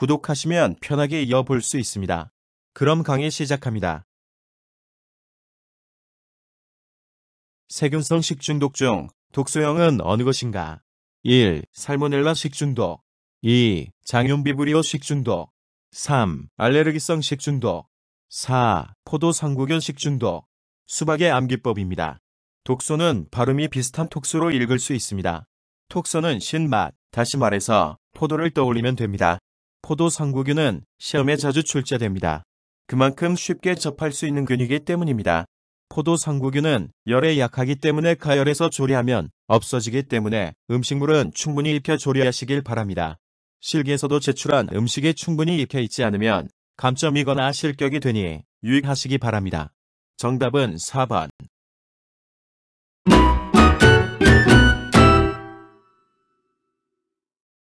구독하시면 편하게 이어볼 수 있습니다. 그럼 강의 시작합니다. 세균성 식중독 중 독소형은 어느 것인가? 1. 살모넬라 식중독 2. 장염비브리오 식중독 3. 알레르기성 식중독 4. 포도상구견 식중독 수박의 암기법입니다. 독소는 발음이 비슷한 톡소로 읽을 수 있습니다. 톡소는 신맛, 다시 말해서 포도를 떠올리면 됩니다. 포도상구균은 시험에 자주 출제됩니다. 그만큼 쉽게 접할 수 있는 균이기 때문입니다. 포도상구균은 열에 약하기 때문에 가열해서 조리하면 없어지기 때문에 음식물은 충분히 익혀 조리하시길 바랍니다. 실기에서도 제출한 음식이 충분히 익혀 있지 않으면 감점이거나 실격이 되니 유익하시기 바랍니다. 정답은 4번.